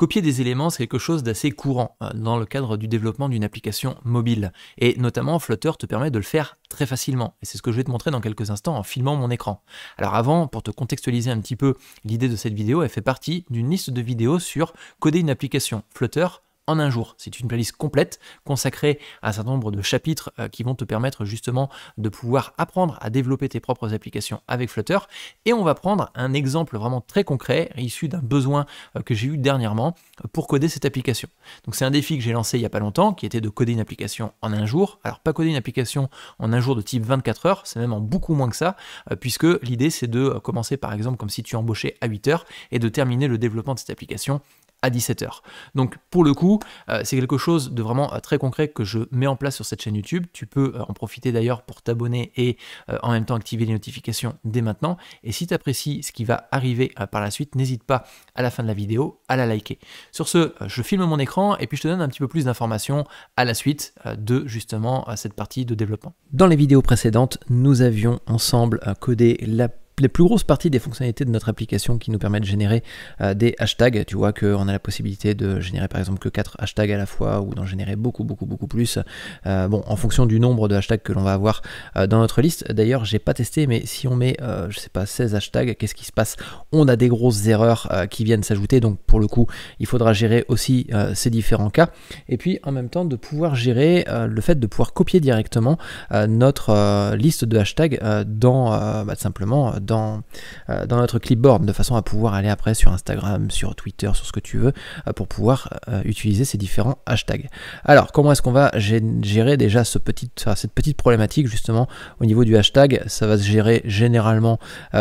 Copier des éléments, c'est quelque chose d'assez courant euh, dans le cadre du développement d'une application mobile. Et notamment, Flutter te permet de le faire très facilement. Et c'est ce que je vais te montrer dans quelques instants en filmant mon écran. Alors avant, pour te contextualiser un petit peu l'idée de cette vidéo, elle fait partie d'une liste de vidéos sur coder une application. Flutter en un jour. C'est une playlist complète consacrée à un certain nombre de chapitres euh, qui vont te permettre justement de pouvoir apprendre à développer tes propres applications avec Flutter. Et on va prendre un exemple vraiment très concret, issu d'un besoin euh, que j'ai eu dernièrement pour coder cette application. Donc c'est un défi que j'ai lancé il n'y a pas longtemps, qui était de coder une application en un jour. Alors pas coder une application en un jour de type 24 heures, c'est même en beaucoup moins que ça, euh, puisque l'idée c'est de commencer par exemple comme si tu embauchais à 8 heures et de terminer le développement de cette application 17h. Donc pour le coup, euh, c'est quelque chose de vraiment euh, très concret que je mets en place sur cette chaîne YouTube. Tu peux euh, en profiter d'ailleurs pour t'abonner et en même temps activer les notifications dès maintenant. Et si tu apprécies ce qui va arriver par la suite, n'hésite pas à la fin de la vidéo à la liker. Sur ce, je filme mon écran et puis je te donne un petit peu plus d'informations à la suite de justement cette partie de développement. Dans les vidéos précédentes, nous avions ensemble codé la les plus grosses parties des fonctionnalités de notre application qui nous permettent de générer euh, des hashtags. Tu vois qu'on a la possibilité de générer par exemple que 4 hashtags à la fois ou d'en générer beaucoup, beaucoup, beaucoup plus. Euh, bon, en fonction du nombre de hashtags que l'on va avoir euh, dans notre liste. D'ailleurs, j'ai pas testé, mais si on met, je sais pas, 16 hashtags, qu'est-ce qui se passe On a des grosses erreurs qui viennent s'ajouter. Donc pour le coup, il faudra gérer aussi ces différents cas. Et puis en même temps, de pouvoir gérer le fait de pouvoir copier directement notre liste de hashtags dans bah, simplement dans euh, dans, notre clipboard de façon à pouvoir aller après sur Instagram, sur Twitter, sur ce que tu veux euh, pour pouvoir euh, utiliser ces différents hashtags. Alors, comment est-ce qu'on va gérer déjà ce petit, cette petite problématique justement au niveau du hashtag Ça va se gérer généralement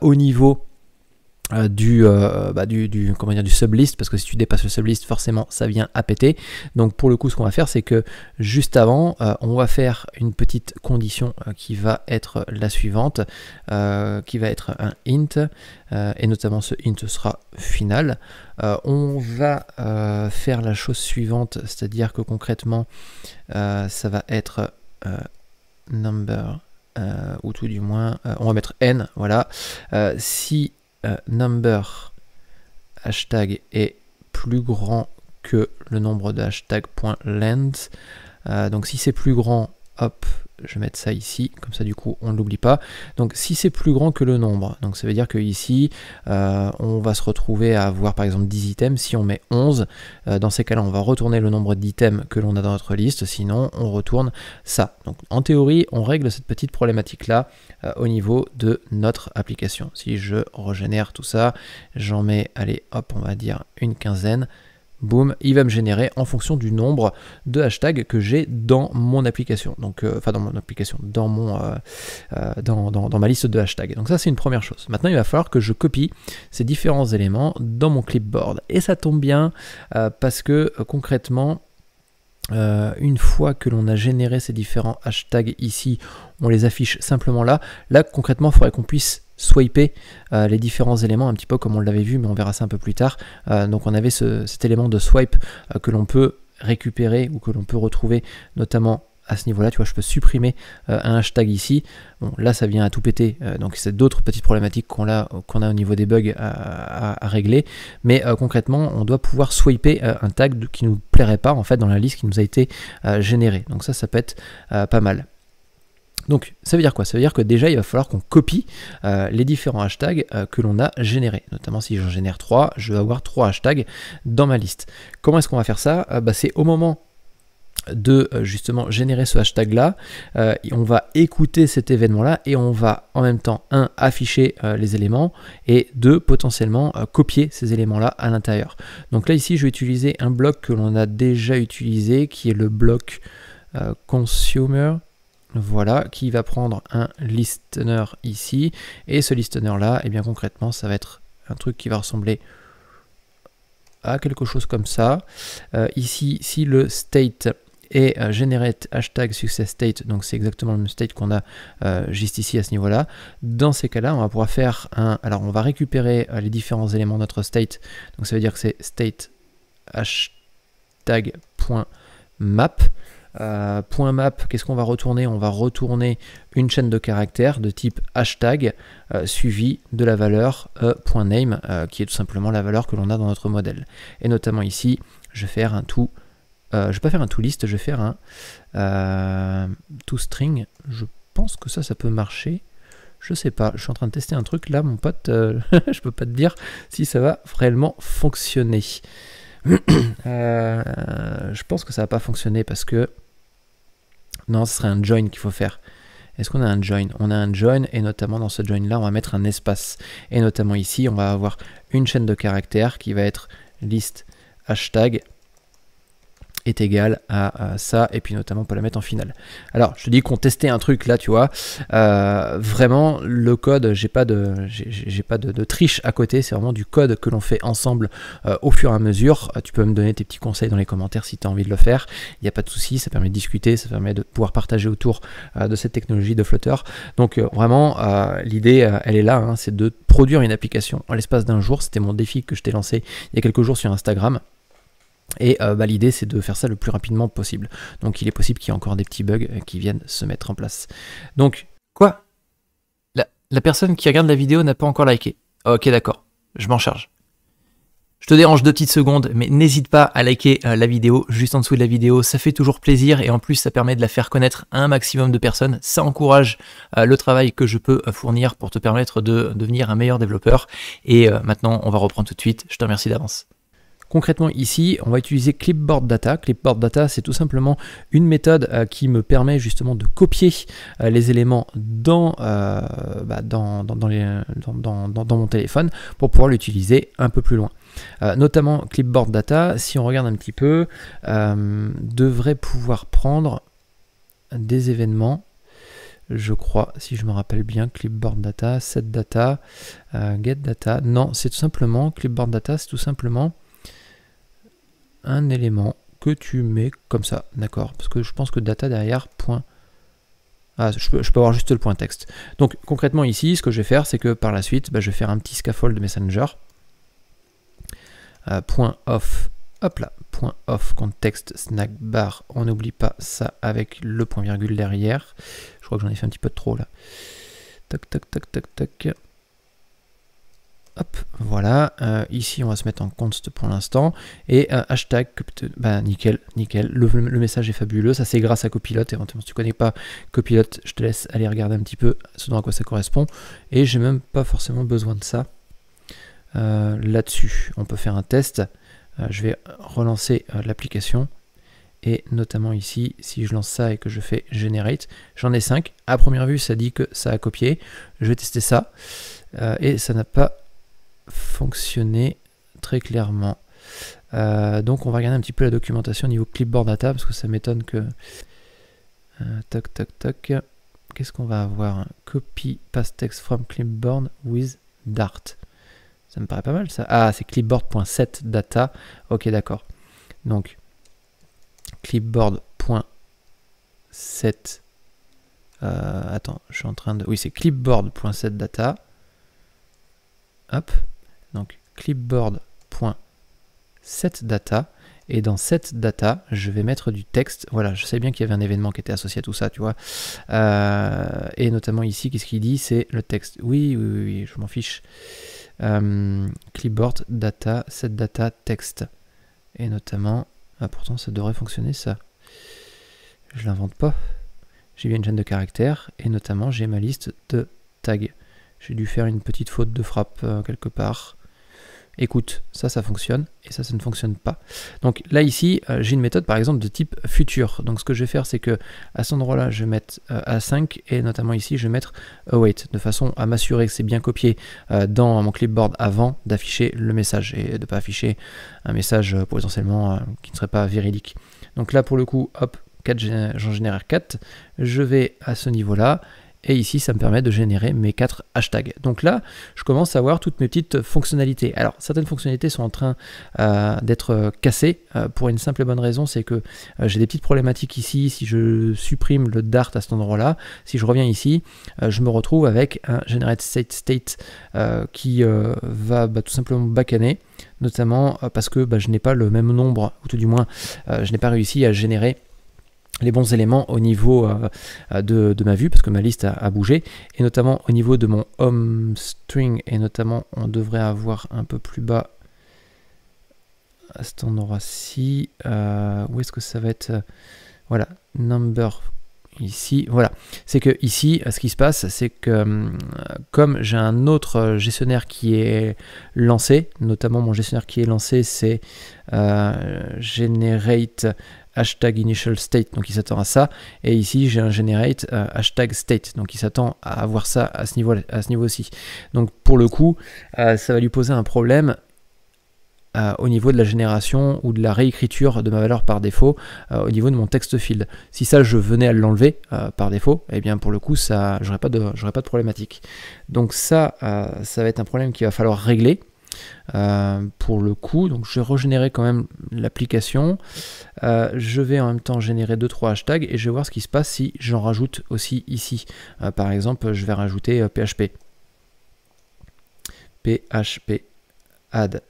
au niveau euh, euh, bah, du, comment du sublist, parce que si tu dépasses le sublist, forcément, ça vient à péter. Donc pour le coup, ce qu'on va faire, c'est que juste avant, euh, on va faire une petite condition qui va être la suivante, qui va être un int, et notamment ce int sera final. on va faire la chose suivante, c'est-à-dire que concrètement, ça va être number. ou tout du moins, on va mettre n, voilà. si euh, number hashtag est plus grand que le nombre de point euh, donc si c'est plus grand, hop, je vais mettre ça ici, comme ça du coup on ne l'oublie pas. Donc si c'est plus grand que le nombre, donc ça veut dire que ici euh, on va se retrouver à avoir par exemple 10 items, si on met 11, euh, dans ces cas-là on va retourner le nombre d'items que l'on a dans notre liste, sinon on retourne ça. Donc en théorie on règle cette petite problématique là euh, au niveau de notre application. Si je régénère tout ça, j'en mets, allez hop on va dire une quinzaine, Boom, il va me générer en fonction du nombre de hashtags que j'ai dans mon application. Donc, euh, enfin dans mon application, dans mon, euh, euh, dans, dans, ma liste de hashtags. Donc ça c'est une première chose. Maintenant il va falloir que je copie ces différents éléments dans mon clipboard. Et ça tombe bien parce que concrètement, une fois que l'on a généré ces différents hashtags ici, on les affiche simplement là. Là, concrètement, il faudrait qu'on puisse swiper euh, les différents éléments, un petit peu comme on l'avait vu, mais on verra ça un peu plus tard. Euh, donc on avait cet élément de swipe euh, que l'on peut récupérer ou que l'on peut retrouver notamment à ce niveau-là, tu vois, je peux supprimer un hashtag ici. Bon, là, ça vient à tout péter, donc c'est d'autres petites problématiques qu'on a, qu'on a au niveau des bugs à, à régler. Mais concrètement, on doit pouvoir swiper un tag qui nous plairait pas en fait dans la liste qui nous a été générée. Donc ça, ça peut être pas mal. Donc ça veut dire quoi Ça veut dire que déjà il va falloir qu'on copie euh, les différents hashtags euh, que l'on a générés. Notamment si j'en génère 3, je vais avoir trois hashtags dans ma liste. Comment est-ce qu'on va faire ça euh, bah, C'est au moment de justement générer ce hashtag là on va écouter cet événement là et on va en même temps un afficher les éléments et deux potentiellement copier ces éléments là à l'intérieur donc là ici je vais utiliser un bloc que l'on a déjà utilisé qui est le bloc consumer voilà, qui va prendre un listener ici, et ce listener là, et eh bien concrètement, ça va être un truc qui va ressembler à quelque chose comme ça. Euh, ici, si le state est euh, generate hashtag success state, donc c'est exactement le même state qu'on a euh, juste ici à ce niveau-là. Dans ces cas-là, on va pouvoir faire un. Alors, on va récupérer les différents éléments de notre state, donc ça veut dire que c'est state hashtag.map. Euh, point .map, qu'est-ce qu'on va retourner On va retourner une chaîne de caractères de type hashtag suivie euh, suivi de la valeur euh, .name qui est tout simplement la valeur que l'on a dans notre modèle. Et notamment ici, je vais faire un tout. je vais pas faire un tout list, je vais faire un tout string. Je pense que ça, ça peut marcher. Je sais pas, je suis en train de tester un truc là, mon pote. je peux pas te dire si ça va réellement fonctionner. Euh, je pense que ça va pas fonctionner parce que. Non, ce serait un join qu'il faut faire. Est-ce qu'on a un join On a un join et notamment dans ce join là, on va mettre un espace. Et notamment ici, on va avoir une chaîne de caractères qui va être liste hashtag est égal à, ça, et puis notamment pour la mettre en finale. Alors, je te dis qu'on testait un truc là, tu vois. Euh, vraiment, le code, j'ai pas de, j'ai pas de, triche à côté. C'est vraiment du code que l'on fait ensemble euh, au fur et à mesure. Euh, tu peux me donner tes petits conseils dans les commentaires si tu as envie de le faire. Il n'y a pas de souci. Ça permet de discuter, ça permet de pouvoir partager autour de cette technologie de flotteur Donc vraiment, l'idée, elle est là. Hein. c'est de produire une application en l'espace d'un jour. C'était mon défi que je t'ai lancé il y a quelques jours sur Instagram. Et euh, bah, l'idée c'est de faire ça le plus rapidement possible. Donc il est possible qu'il y ait encore des petits bugs euh, qui viennent se mettre en place. Donc quoi la, la personne qui regarde la vidéo n'a pas encore liké. Ok d'accord, je m'en charge. Je te dérange deux petites secondes, mais n'hésite pas à liker euh, la vidéo juste en dessous de la vidéo, ça fait toujours plaisir et en plus ça permet de la faire connaître à un maximum de personnes, ça encourage le travail que je peux fournir pour te permettre de devenir un meilleur développeur. Et maintenant on va reprendre tout de suite, je te remercie d'avance. Concrètement ici, on va utiliser Clipboard Data. Clipboard Data, c'est tout simplement une méthode euh, qui me permet justement de copier euh, les éléments dans, mon téléphone pour pouvoir l'utiliser un peu plus loin. Euh, notamment Clipboard Data, si on regarde un petit peu, devrait pouvoir prendre des événements je crois, si je me rappelle bien, clipboard data, set data, get data. Non, c'est tout simplement, clipboard data, c'est tout simplement un élément que tu mets comme ça, d'accord Parce que je pense que data derrière, point. Ah, je peux, avoir juste le point texte. Donc concrètement ici, ce que je vais faire, c'est que par la suite, bah, je vais faire un petit scaffold messenger. Euh, point off, hop là, point off, contexte, snack bar, on n'oublie pas ça avec le point virgule derrière. Je crois que j'en ai fait un petit peu trop là. Tac, tac, tac, tac, tac. Hop, voilà. Euh, ici, on va se mettre en const pour l'instant. Et euh, hashtag, bah, nickel, nickel. Le, message est fabuleux. Ça, c'est grâce à Copilote. Éventuellement, si tu ne connais pas Copilote, je te laisse aller regarder un petit peu ce dont à quoi ça correspond. Et j'ai même pas forcément besoin de ça. Euh, là-dessus, on peut faire un test. je vais relancer l'application. Et notamment ici, si je lance ça et que je fais generate, j'en ai 5. À première vue, ça dit que ça a copié. Je vais tester ça. et ça n'a pas fonctionner très clairement. Euh, donc on va regarder un petit peu la documentation au niveau clipboard data parce que ça m'étonne que... Euh, toc toc toc. Qu'est-ce qu'on va avoir Copy past text from clipboard with Dart. Ça me paraît pas mal ça. Ah c'est clipboard.set data. Ok d'accord. Donc clipboard.set euh, attends, je suis en train de... Oui, c'est data Hop. Donc clipboard.setData. Et dans cette data, je vais mettre du texte. Voilà, je sais bien qu'il y avait un événement qui était associé à tout ça, tu vois. Euh, et notamment ici, qu'est-ce qu'il dit C'est le texte. Oui, oui, oui, je m'en fiche. Euh, clipboard, data, set data, texte. Et notamment, ah, pourtant ça devrait fonctionner ça. Je l'invente pas. J'ai bien une chaîne de caractères et notamment j'ai ma liste de tags. J'ai dû faire une petite faute de frappe euh, quelque part. Écoute, ça, ça fonctionne, et ça, ça ne fonctionne pas. Donc là, ici, euh, j'ai une méthode, par exemple, de type futur. Donc ce que je vais faire, c'est que à cet endroit-là, je vais mettre euh, A5, et notamment ici, je vais mettre Await, de façon à m'assurer que c'est bien copié dans mon clipboard avant d'afficher le message, et de ne pas afficher un message potentiellement qui ne serait pas véridique. Donc là, pour le coup, hop, j'en génère 4, je vais à ce niveau-là, et ici, ça me permet de générer mes quatre hashtags. Donc là, je commence à avoir toutes mes petites fonctionnalités. Alors, certaines fonctionnalités sont en train euh, d'être euh, cassées euh, pour une simple et bonne raison, c'est que j'ai des petites problématiques ici. Si je supprime le Dart à cet endroit-là, si je reviens ici, je me retrouve avec un GenerateStateState qui va bah, tout simplement bacaner notamment parce que bah, je n'ai pas le même nombre, ou tout du moins, je n'ai pas réussi à générer les bons éléments au niveau euh, euh, de, ma vue, parce que ma liste a, bougé, et notamment au niveau de mon home string, et notamment on devrait avoir un peu plus bas à cet endroit-ci, où est-ce que ça va être, euh, voilà, number ici, voilà, c'est que ici, ce qui se passe, c'est que comme j'ai un autre gestionnaire qui est lancé, notamment mon gestionnaire qui est lancé, c'est generate hashtag initial state, donc il s'attend à ça. Et ici, j'ai un generate euh, hashtag state, donc il s'attend à avoir ça à ce niveau à ce Niveau donc pour le coup, euh, ça va lui poser un problème euh, au niveau de la génération ou de la réécriture de ma valeur par défaut au niveau de mon texte field. Si ça je venais à l'enlever par défaut, et eh bien pour le coup ça j'aurais pas de j'aurais pas de problématique. Donc ça ça va être un problème qu'il va falloir régler euh, pour le coup. Donc je vais régénérer quand même l'application. Euh, je vais en même temps générer 2-3 hashtags et je vais voir ce qui se passe si j'en rajoute aussi ici. Euh, par exemple, je vais rajouter PHP. PHP add.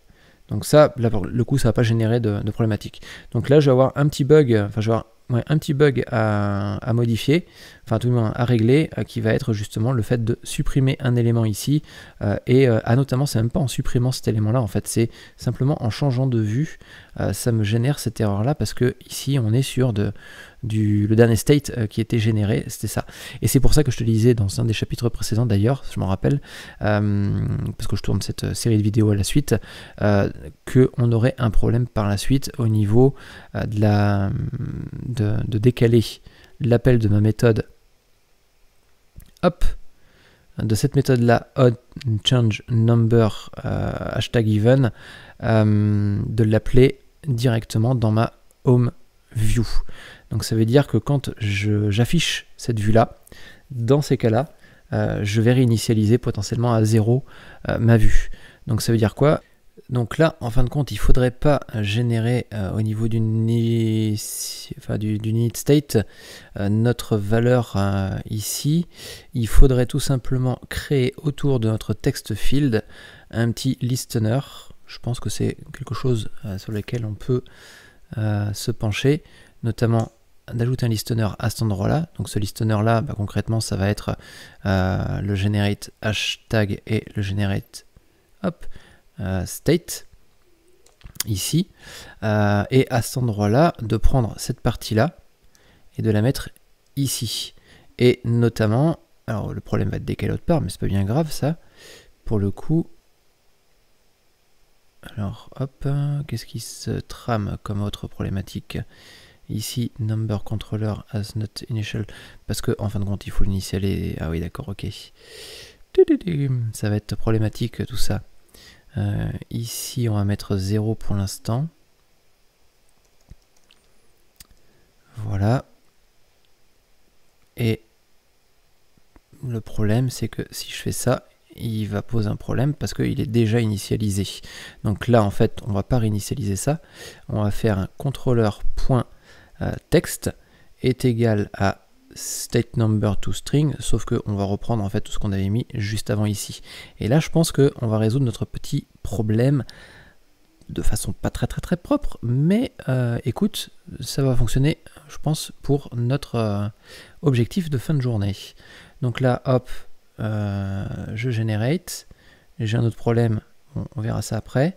Donc ça, le coup, ça va pas générer de, de problématique. Donc là, je vais avoir un petit bug, enfin je vais avoir un petit bug à, modifier, enfin tout le monde à régler, euh, qui va être justement le fait de supprimer un élément ici. Euh, et à euh, ah, notamment, c'est même pas en supprimant cet élément-là, en fait, c'est simplement en changeant de vue euh, ça me génère cette erreur là parce que ici on est sur de, du, le dernier state euh, qui était généré, c'était ça. Et c'est pour ça que je te disais dans un des chapitres précédents d'ailleurs, je m'en rappelle, euh, parce que je tourne cette série de vidéos à la suite, qu'on aurait un problème par la suite au niveau de, la, de, décaler l'appel de ma méthode. Hop, de cette méthode là odd change number hashtag even de l'appeler directement dans ma home view. Donc ça veut dire que quand j'affiche cette vue-là, dans ces cas-là, euh, je vais réinitialiser potentiellement à zéro euh, ma vue. Donc ça veut dire quoi donc là, en fin de compte, il faudrait pas générer euh, au niveau du, du state notre valeur ici. Il faudrait tout simplement créer autour de notre text field un petit listener je pense que c'est quelque chose euh, sur lequel on peut euh, se pencher, notamment d'ajouter un listener à cet endroit-là. Donc ce listener-là, bah, concrètement, ça va être euh, le generate hashtag et le generate hop, state ici. et à cet endroit-là, de prendre cette partie-là et de la mettre ici. Et notamment, alors le problème va être décalé autre part, mais c'est pas bien grave ça. Pour le coup, alors, hop, hein, qu'est-ce qui se trame comme autre problématique Ici, number controller as not initial, parce que en fin de compte, il faut l'initialer. Ah oui, d'accord, ok. Ça va être problématique tout ça. Euh, ici, on va mettre 0 pour l'instant. Voilà. Et le problème, c'est que si je fais ça, il va poser un problème parce qu'il est déjà initialisé. Donc là, en fait, on va pas réinitialiser ça. On va faire un contrôleur.text euh, est égal à state number to string, sauf que on va reprendre en fait tout ce qu'on avait mis juste avant ici. Et là, je pense qu'on va résoudre notre petit problème de façon pas très très très propre, mais euh, écoute, ça va fonctionner, je pense, pour notre euh, objectif de fin de journée. Donc là, hop, euh, je generate, j'ai un autre problème, on, verra ça après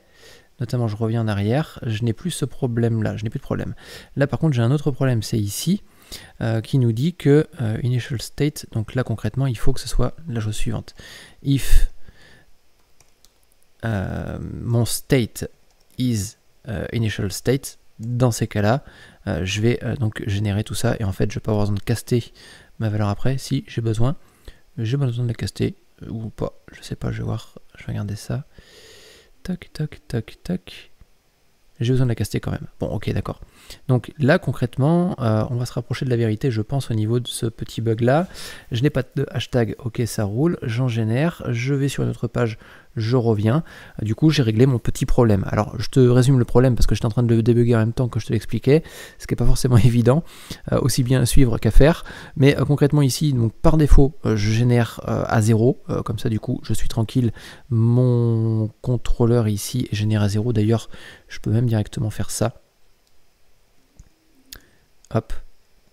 notamment je reviens en arrière, je n'ai plus ce problème là, je n'ai plus de problème. Là par contre j'ai un autre problème, c'est ici, euh, qui nous dit que euh, initial state, donc là concrètement il faut que ce soit la chose suivante. If mon state is initial state, dans ces cas-là, je vais donc générer tout ça et en fait je vais pas avoir besoin de caster ma valeur après si j'ai besoin. J'ai pas besoin de la caster, euh, ou pas, je sais pas, je vais voir, je vais regarder ça. Tac, tac, tac, tac. J'ai besoin de la caster quand même. Bon, ok, d'accord. Donc là, concrètement, euh, on va se rapprocher de la vérité, je pense, au niveau de ce petit bug-là. Je n'ai pas de hashtag, ok, ça roule, j'en génère. Je vais sur une autre page je reviens. Du coup, j'ai réglé mon petit problème. Alors, je te résume le problème parce que j'étais en train de le débugger en même temps que je te l'expliquais, ce qui n'est pas forcément évident, euh, aussi bien à suivre qu'à faire. Mais euh, concrètement ici, donc par défaut, euh, je génère à zéro, comme ça du coup, je suis tranquille. Mon contrôleur ici génère à zéro, D'ailleurs, je peux même directement faire ça. Hop,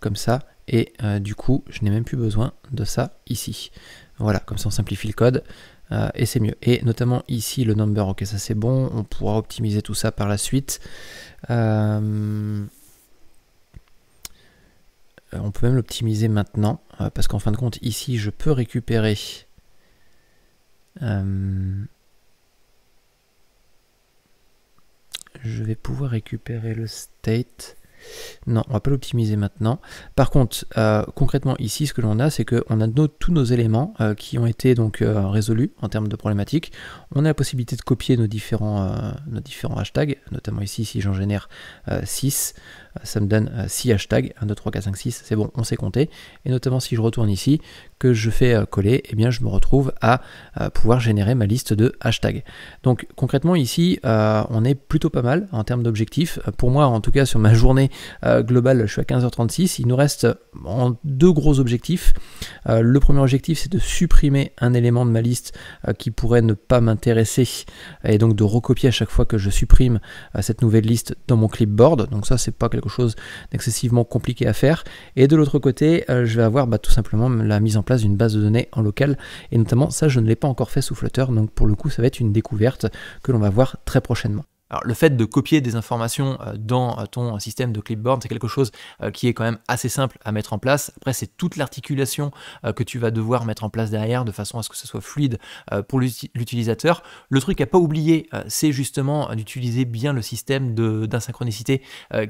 comme ça. Et du coup, je n'ai même plus besoin de ça ici. Voilà, comme ça on simplifie le code. Euh, et c'est mieux. Et notamment ici le number, ok ça c'est bon, on pourra optimiser tout ça par la suite. Euh, on peut même l'optimiser maintenant, euh, parce qu'en fin de compte ici je peux récupérer... Je vais pouvoir récupérer le state. Non, on va pas l'optimiser maintenant. Par contre, euh, concrètement ici, ce que l'on a, c'est qu'on a tous nos éléments euh, qui ont été donc euh, résolus en termes de problématiques. On a la possibilité de copier nos différents, nos différents hashtags, notamment ici si j'en génère 6. Euh, ça me donne 6 euh, hashtags, 1, 2, 3, 4, 5, 6, c'est bon, on sait compter. Et notamment si je retourne ici, que je fais euh, coller, et eh bien je me retrouve à pouvoir générer ma liste de hashtags. Donc concrètement ici, on est plutôt pas mal en termes d'objectifs. Pour moi, en tout cas sur ma journée globale, je suis à 15h36. Il nous reste en deux gros objectifs. le premier objectif, c'est de supprimer un élément de ma liste qui pourrait ne pas m'intéresser et donc de recopier à chaque fois que je supprime cette nouvelle liste dans mon clipboard. Donc ça, c'est pas que quelque chose d'excessivement compliqué à faire. Et de l'autre côté, euh, je vais avoir bah, tout simplement la mise en place d'une base de données en local. Et notamment, ça, je ne l'ai pas encore fait sous Flutter. Donc pour le coup, ça va être une découverte que l'on va voir très prochainement. Alors le fait de copier des informations euh, dans euh, ton système de clipboard, c'est quelque chose euh, qui est quand même assez simple à mettre en place. Après, c'est toute l'articulation que tu vas devoir mettre en place derrière de façon à ce que ce soit fluide pour l'utilisateur. Le truc à pas oublier, c'est justement d'utiliser bien le système d'asynchronicité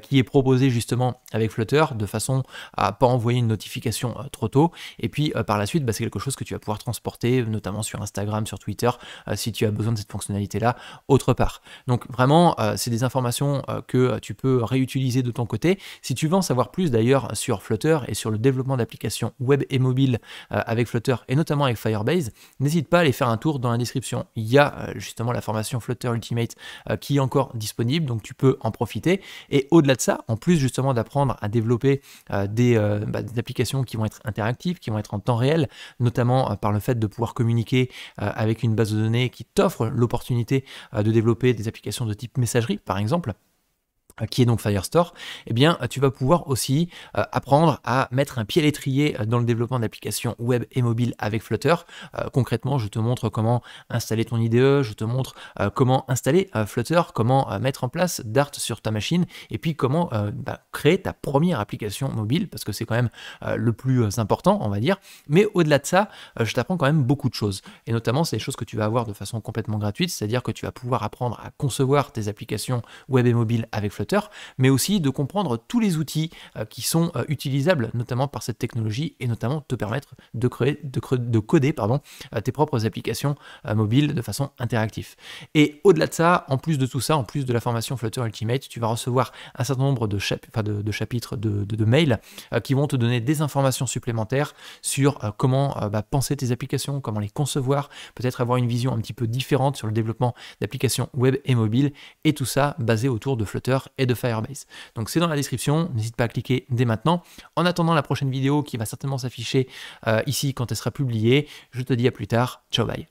qui est proposé justement avec Flutter de façon à pas envoyer une notification trop tôt. Et puis par la suite, bah, c'est quelque chose que tu vas pouvoir transporter, notamment sur Instagram, sur Twitter, si tu as besoin de cette fonctionnalité-là autre part. Donc vraiment euh, c'est des informations euh, que euh, tu peux réutiliser de ton côté. Si tu veux en savoir plus d'ailleurs sur Flutter et sur le développement d'applications web et mobile avec Flutter et notamment avec Firebase, n'hésite pas à aller faire un tour dans la description. Il y a justement la formation Flutter Ultimate qui est encore disponible, donc tu peux en profiter. Et au-delà de ça, en plus justement d'apprendre à développer des, bah, des, applications qui vont être interactives, qui vont être en temps réel, notamment par le fait de pouvoir communiquer avec une base de données qui t'offre l'opportunité de développer des applications de type messagerie, par exemple, euh, qui est donc Firestore, eh bien, euh, tu vas pouvoir aussi euh, apprendre à mettre un pied à l'étrier dans le développement d'applications web et mobile avec Flutter. concrètement, je te montre comment installer ton IDE, je te montre comment installer Flutter, comment mettre en place Dart sur ta machine, et puis comment bah, créer ta première application mobile, parce que c'est quand même le plus important, on va dire. Mais au-delà de ça, je t'apprends quand même beaucoup de choses, et notamment c'est des choses que tu vas avoir de façon complètement gratuite, c'est-à-dire que tu vas pouvoir apprendre à concevoir tes applications web et mobile avec Flutter mais aussi de comprendre tous les outils euh, qui sont euh, utilisables notamment par cette technologie et notamment te permettre de, créer, de, coder pardon, euh, tes propres applications mobiles de façon interactive. Et au-delà de ça, en plus de tout ça, en plus de la formation Flutter Ultimate, tu vas recevoir un certain nombre de, de, chapitres de, mails qui vont te donner des informations supplémentaires sur comment bah, penser tes applications, comment les concevoir, peut-être avoir une vision un petit peu différente sur le développement d'applications web et mobile, et tout ça basé autour de Flutter et de Firebase. Donc c'est dans la description, n'hésite pas à cliquer dès maintenant. En attendant la prochaine vidéo qui va certainement s'afficher euh, ici quand elle sera publiée, je te dis à plus tard, ciao bye.